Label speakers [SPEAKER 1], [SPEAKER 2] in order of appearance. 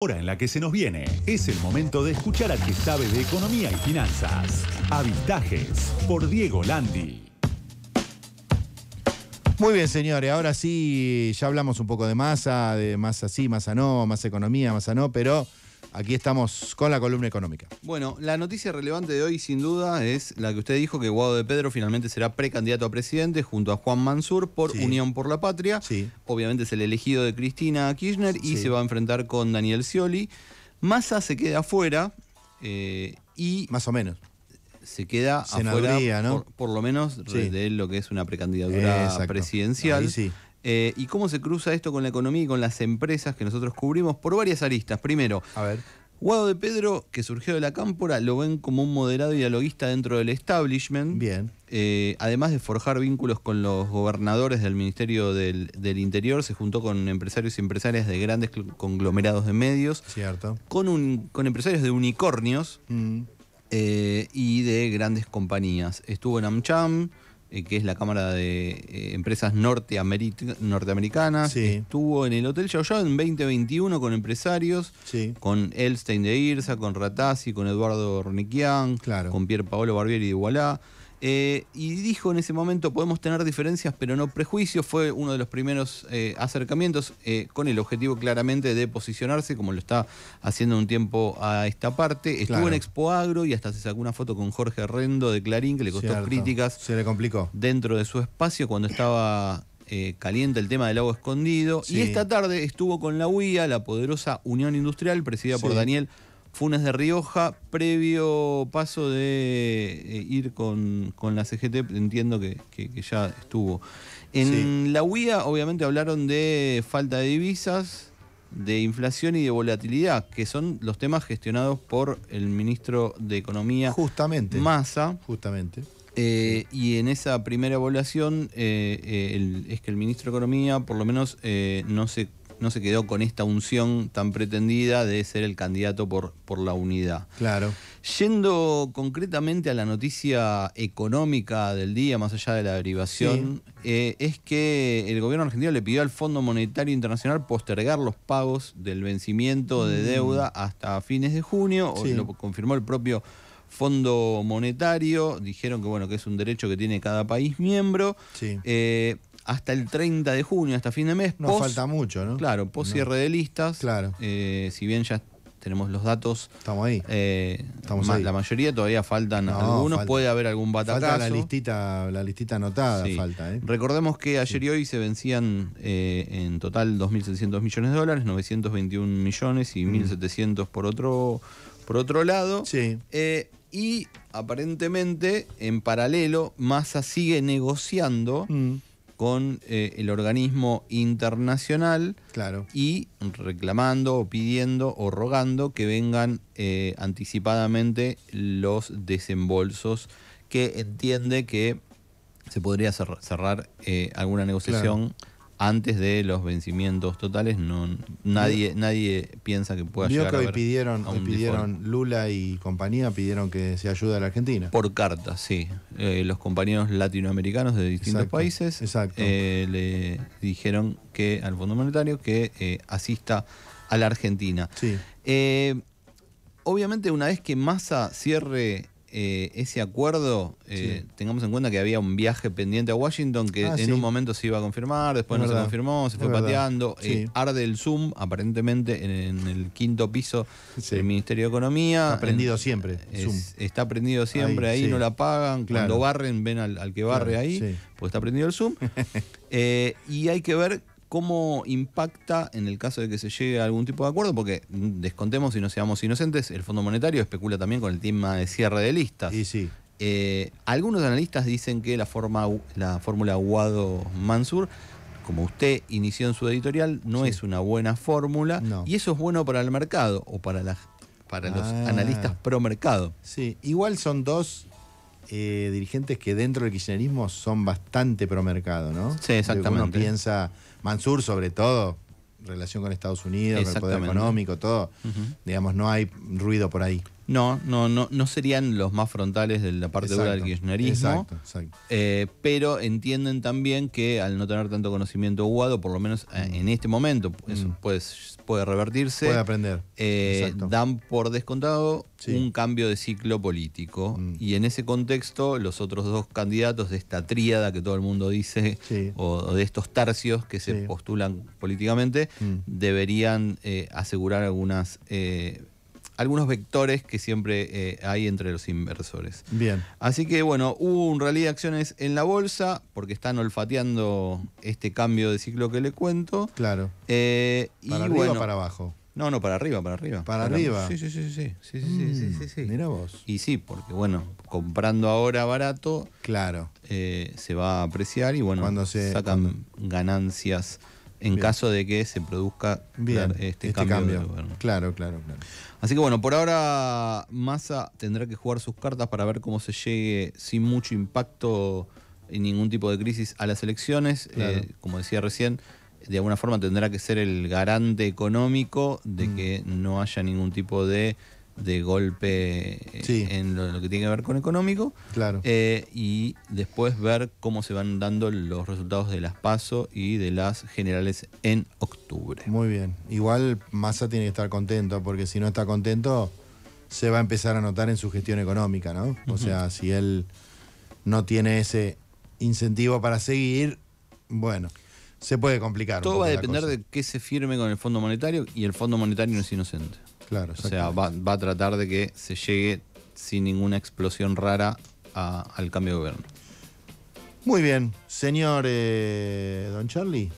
[SPEAKER 1] Hora en la que se nos viene, es el momento de escuchar al que sabe de economía y finanzas. Avistajes por Diego Landi. Muy bien,
[SPEAKER 2] señores. Ahora sí, ya hablamos un poco de masa, de masa sí, masa no, más economía, masa no, pero Aquí estamos con la columna económica.
[SPEAKER 1] Bueno, la noticia relevante de hoy sin duda es la que usted dijo que Guado de Pedro finalmente será precandidato a presidente junto a Juan Mansur por Unión por la Patria. Sí. Obviamente es el elegido de Cristina Kirchner y se va a enfrentar con Daniel Scioli. Massa se queda afuera eh, y... Más o menos. Se queda afuera, ¿no? por, lo menos, de lo que es una precandidatura presidencial. Ahí sí. Eh, ¿Y cómo se cruza esto con la economía y con las empresas que nosotros cubrimos por varias aristas? Primero, a Guado de Pedro, que surgió de la cámpora, lo ven como un moderado dialoguista dentro del establishment. Bien. Eh, además de forjar vínculos con los gobernadores del Ministerio del, Interior, se juntó con empresarios y empresarias de grandes conglomerados de medios. Cierto. Con, empresarios de unicornios mm. eh, y de grandes compañías. Estuvo en AmCham. Eh, que es la Cámara de eh, Empresas Norteamericanas. Estuvo en el Hotel yo en 2021 con empresarios, con Elstein de Irsa, con Ratazzi, con Eduardo Roniquian, con Pierre Paolo Barbieri de Igualá. Eh, y dijo en ese momento, podemos tener diferencias pero no prejuicios, fue uno de los primeros eh, acercamientos eh, con el objetivo claramente de posicionarse, como lo está haciendo un tiempo a esta parte. Estuvo en Expo Agro y hasta se sacó una foto con Jorge Rendo de Clarín, que le costó críticas. Se le complicó. Dentro de su espacio cuando estaba caliente el tema del agua escondido. Y esta tarde estuvo con la UIA, la poderosa Unión Industrial, presidida por Daniel Funes de Rioja, previo paso de eh, ir con, la CGT, entiendo que, ya estuvo. En la UIA obviamente hablaron de falta de divisas, de inflación y de volatilidad, que son los temas gestionados por el ministro de Economía justamente, Massa. Justamente. Eh, y en esa primera evaluación eh, es que el ministro de Economía por lo menos no se no se quedó con esta unción tan pretendida de ser el candidato por, por la unidad. Claro. Yendo concretamente a la noticia económica del día, más allá de la derivación, eh, es que el gobierno argentino le pidió al Fondo Monetario Internacional postergar los pagos del vencimiento de mm. deuda hasta fines de junio, lo confirmó el propio Fondo Monetario, dijeron que bueno, que es un derecho que tiene cada país miembro. Sí. Eh, hasta el 30 de junio, hasta fin de mes. ...no falta mucho, ¿no? Claro, post cierre de listas. Claro. Eh, si bien ya tenemos los datos. Estamos ahí. Eh, Estamos ahí. La mayoría todavía faltan algunos, puede haber algún bata la
[SPEAKER 2] listita, la listita anotada falta. ¿eh?
[SPEAKER 1] Recordemos que ayer y hoy se vencían en total 2.600 millones de dólares, 921 millones y 1.700 mm. por otro, por otro lado. Sí. y aparentemente, en paralelo, Massa sigue negociando. Mm con eh, el organismo internacional y reclamando o pidiendo o rogando que vengan eh, anticipadamente los desembolsos que entiende que se podría cerrar, eh, alguna negociación antes de los vencimientos totales no nadie nadie piensa que pueda llegar que hoy
[SPEAKER 2] pidieron hoy pidieron
[SPEAKER 1] Lula y compañía pidieron que se ayude a la Argentina por carta sí eh, los compañeros latinoamericanos de distintos países eh, le dijeron que al Fondo Monetario que eh, asista a la Argentina obviamente una vez que Massa cierre eh, ese acuerdo, eh, tengamos en cuenta que había un viaje pendiente a Washington que ah, en un momento se iba a confirmar, después no se confirmó, se fue pateando. Eh, arde el Zoom, aparentemente, en, el quinto piso del Ministerio de Economía. Está prendido siempre. Está prendido siempre ahí, no la pagan Cuando barren, ven al, que barre ahí, pues está prendido el Zoom. y hay que ver ¿Cómo impacta en el caso de que se llegue a algún tipo de acuerdo? Porque mm, descontemos y no seamos inocentes, el Fondo Monetario especula también con el tema de cierre de listas. Sí, sí. Eh, algunos analistas dicen que la, forma, la fórmula Guado-Mansur, como usted inició en su editorial, no es una buena fórmula y eso es bueno para el mercado o para, para los ah. analistas pro mercado. Sí, igual son dos
[SPEAKER 2] eh, dirigentes que dentro del kirchnerismo son bastante promercado, ¿no? Sí, exactamente. piensa, Mansur sobre todo, relación con Estados Unidos, con el poder económico, todo. Digamos, no hay ruido por ahí.
[SPEAKER 1] No, no, no, no serían los más frontales de la parte dura del kirchnerismo. Exacto, eh, pero entienden también que al no tener tanto conocimiento Guado, por lo menos eh, en este momento, eso mm. puede, revertirse. Puede aprender. Eh, dan por descontado un cambio de ciclo político. Mm. Y en ese contexto, los otros dos candidatos de esta tríada que todo el mundo dice, o, de estos tercios que se postulan políticamente, mm. deberían eh, asegurar algunas algunos vectores que siempre eh, hay entre los inversores. Bien. Así que bueno, hubo un rally de acciones en la bolsa, porque están olfateando este cambio de ciclo que le cuento. Claro. Eh, ¿Para y arriba para abajo? No, no, para arriba, para arriba. ¿Para, arriba? Sí, sí, sí, sí. sí, sí, mm, Mira vos. Y sí, porque bueno, comprando ahora barato, claro. Eh, se va a apreciar y bueno, sacan ganancias en caso de que se produzca este, este, cambio. Claro, claro, claro. Así que bueno, por ahora Massa tendrá que jugar sus cartas para ver cómo se llegue sin mucho impacto y ningún tipo de crisis a las elecciones. Eh, como decía recién, de alguna forma tendrá que ser el garante económico de mm. que no haya ningún tipo de de golpe en lo, que tiene que ver con económico. Claro. Eh, y después ver cómo se van dando los resultados de las PASO y de las generales en octubre. Muy bien. Igual Massa tiene que estar contento,
[SPEAKER 2] porque si no está contento, se va a empezar a notar en su gestión económica, ¿no? O sea, si él no tiene ese incentivo para seguir, bueno se puede complicar. Todo va a depender de
[SPEAKER 1] qué se firme con el Fondo Monetario y el Fondo Monetario no es inocente.
[SPEAKER 2] Claro, o sea,
[SPEAKER 1] va, a tratar de que se llegue sin ninguna explosión rara al cambio de gobierno.
[SPEAKER 2] Muy bien, señor eh, Don Charlie.